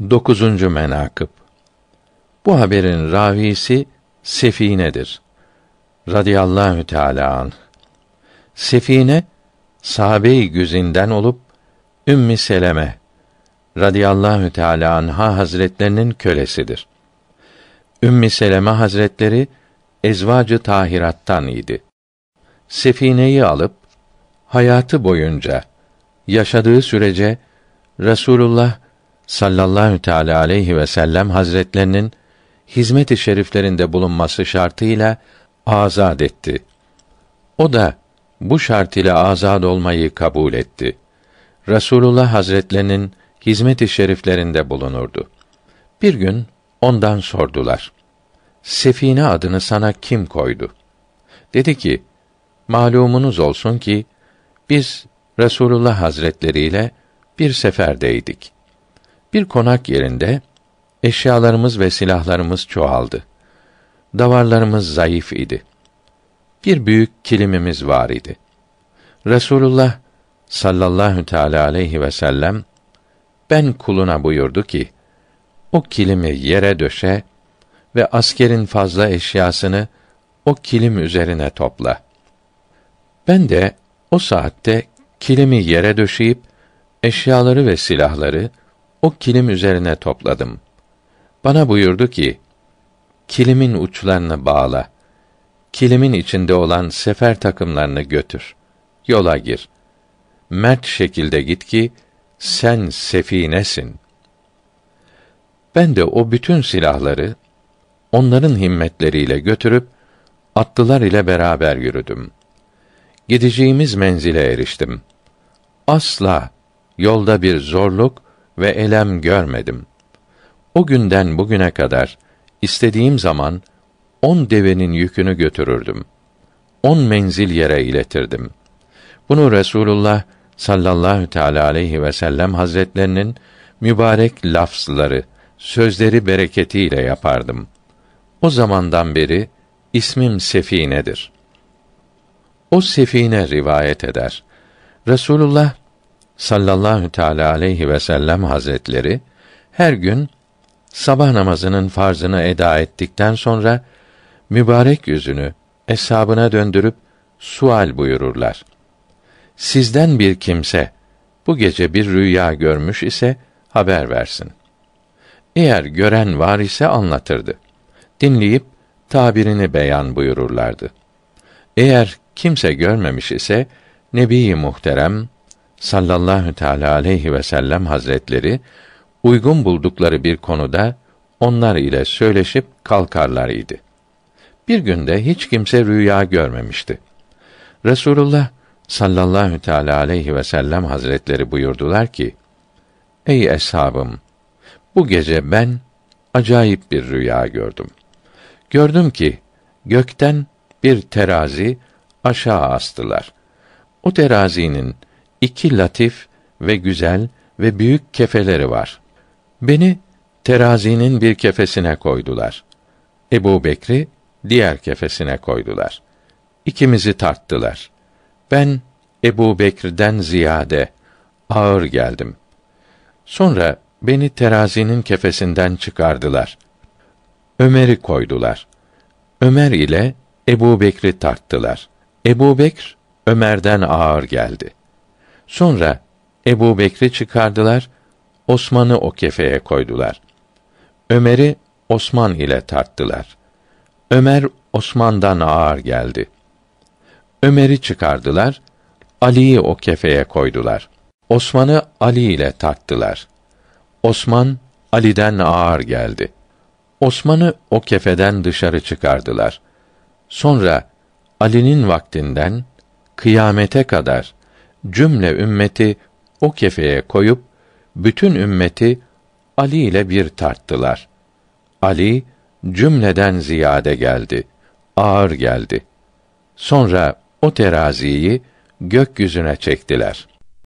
9. menakıb Bu haberin ravisi Sefine'dir. Radiyallahu Teala an. Sefine sahabe-i güzinden olup Ümmü Seleme radıyallahu teala anha hazretlerinin kölesidir. Ümmü Seleme hazretleri ezvacı tahirattan idi. Sefineyi alıp hayatı boyunca yaşadığı sürece Rasulullah sallallahu teala aleyhi ve sellem hazretlerinin hizmet-i şeriflerinde bulunması şartıyla azad etti. O da bu şart ile azad olmayı kabul etti. Rasulullah Hazretlerinin hizmet-i şeriflerinde bulunurdu. Bir gün ondan sordular. Sefine adını sana kim koydu? Dedi ki, malumunuz olsun ki, biz Resulullah Hazretleri ile bir seferdeydik.'' Bir konak yerinde eşyalarımız ve silahlarımız çoğaldı. Davarlarımız zayıf idi. Bir büyük kilimimiz var idi. Resulullah sallallahu teala aleyhi ve sellem ben kuluna buyurdu ki o kilimi yere döşe ve askerin fazla eşyasını o kilim üzerine topla. Ben de o saatte kilimi yere döşeyip eşyaları ve silahları o kilim üzerine topladım. Bana buyurdu ki, kilimin uçlarını bağla. Kilimin içinde olan sefer takımlarını götür. Yola gir. Mert şekilde git ki, sen sefinesin. Ben de o bütün silahları, onların himmetleriyle götürüp, atlılar ile beraber yürüdüm. Gideceğimiz menzile eriştim. Asla yolda bir zorluk, ve elem görmedim. O günden bugüne kadar istediğim zaman on devenin yükünü götürürdüm. On menzil yere iletirdim. Bunu Resulullah sallallahu teala aleyhi ve sellem hazretlerinin mübarek lafzları, sözleri bereketiyle yapardım. O zamandan beri ismim Sefine'dir. O Sefine rivayet eder. Resulullah sallallahu teala aleyhi ve sellem hazretleri her gün sabah namazının farzını eda ettikten sonra mübarek yüzünü eshabına döndürüp sual buyururlar. Sizden bir kimse bu gece bir rüya görmüş ise haber versin. Eğer gören var ise anlatırdı. Dinleyip tabirini beyan buyururlardı. Eğer kimse görmemiş ise Nebi Muhterem sallallahu teala aleyhi ve sellem hazretleri uygun buldukları bir konuda onlar ile söyleşip kalkarlar idi. Bir günde hiç kimse rüya görmemişti. Resulullah sallallahu teala aleyhi ve sellem hazretleri buyurdular ki: Ey eshabım, bu gece ben acayip bir rüya gördüm. Gördüm ki gökten bir terazi aşağı astılar. O terazinin iki latif ve güzel ve büyük kefeleri var. Beni terazinin bir kefesine koydular. Ebu Bekri diğer kefesine koydular. İkimizi tarttılar. Ben Ebu Bekir'den ziyade ağır geldim. Sonra beni terazinin kefesinden çıkardılar. Ömer'i koydular. Ömer ile Ebu Bekri tarttılar. Ebu Bekr Ömer'den ağır geldi. Sonra Ebu Bekri çıkardılar, Osman'ı o kefeye koydular. Ömer'i Osman ile tarttılar. Ömer Osman'dan ağır geldi. Ömer'i çıkardılar, Ali'yi o kefeye koydular. Osman'ı Ali ile tarttılar. Osman Ali'den ağır geldi. Osman'ı o kefeden dışarı çıkardılar. Sonra Ali'nin vaktinden kıyamete kadar cümle ümmeti o kefeye koyup bütün ümmeti Ali ile bir tarttılar. Ali cümleden ziyade geldi. Ağır geldi. Sonra o teraziyi gökyüzüne çektiler.